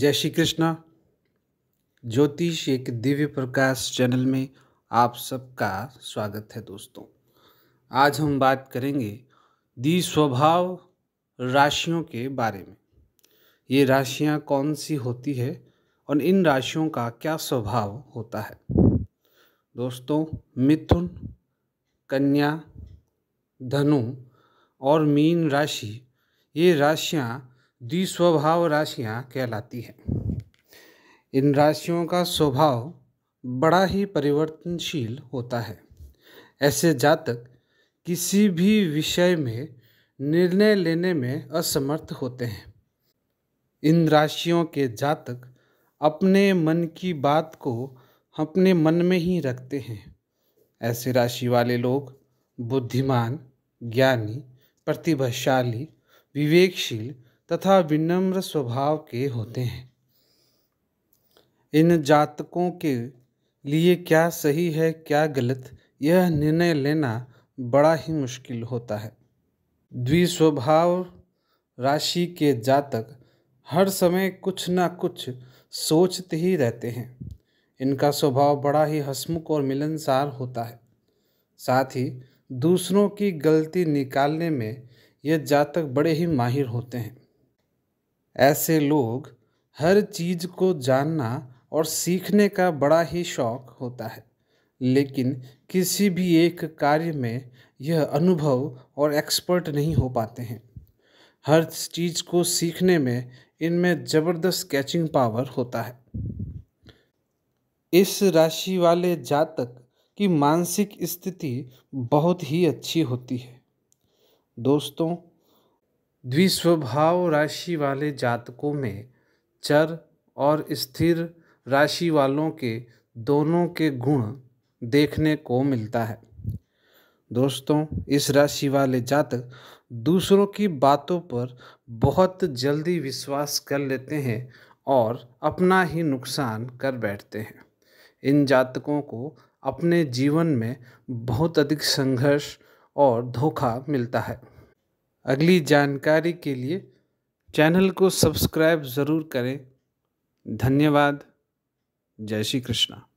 जय श्री कृष्णा ज्योतिष एक दिव्य प्रकाश चैनल में आप सबका स्वागत है दोस्तों आज हम बात करेंगे दी स्वभाव राशियों के बारे में ये राशियाँ कौन सी होती है और इन राशियों का क्या स्वभाव होता है दोस्तों मिथुन कन्या धनु और मीन राशि ये राशियाँ द्विस्वभाव राशियाँ कहलाती हैं इन राशियों का स्वभाव बड़ा ही परिवर्तनशील होता है ऐसे जातक किसी भी विषय में निर्णय लेने में असमर्थ होते हैं इन राशियों के जातक अपने मन की बात को अपने मन में ही रखते हैं ऐसे राशि वाले लोग बुद्धिमान ज्ञानी प्रतिभाशाली विवेकशील तथा विनम्र स्वभाव के होते हैं इन जातकों के लिए क्या सही है क्या गलत यह निर्णय लेना बड़ा ही मुश्किल होता है द्विस्वभाव राशि के जातक हर समय कुछ ना कुछ सोचते ही रहते हैं इनका स्वभाव बड़ा ही हसमुख और मिलनसार होता है साथ ही दूसरों की गलती निकालने में यह जातक बड़े ही माहिर होते हैं ऐसे लोग हर चीज़ को जानना और सीखने का बड़ा ही शौक होता है लेकिन किसी भी एक कार्य में यह अनुभव और एक्सपर्ट नहीं हो पाते हैं हर चीज़ को सीखने में इनमें ज़बरदस्त कैचिंग पावर होता है इस राशि वाले जातक की मानसिक स्थिति बहुत ही अच्छी होती है दोस्तों द्विस्वभाव राशि वाले जातकों में चर और स्थिर राशि वालों के दोनों के गुण देखने को मिलता है दोस्तों इस राशि वाले जातक दूसरों की बातों पर बहुत जल्दी विश्वास कर लेते हैं और अपना ही नुकसान कर बैठते हैं इन जातकों को अपने जीवन में बहुत अधिक संघर्ष और धोखा मिलता है अगली जानकारी के लिए चैनल को सब्सक्राइब ज़रूर करें धन्यवाद जय श्री कृष्णा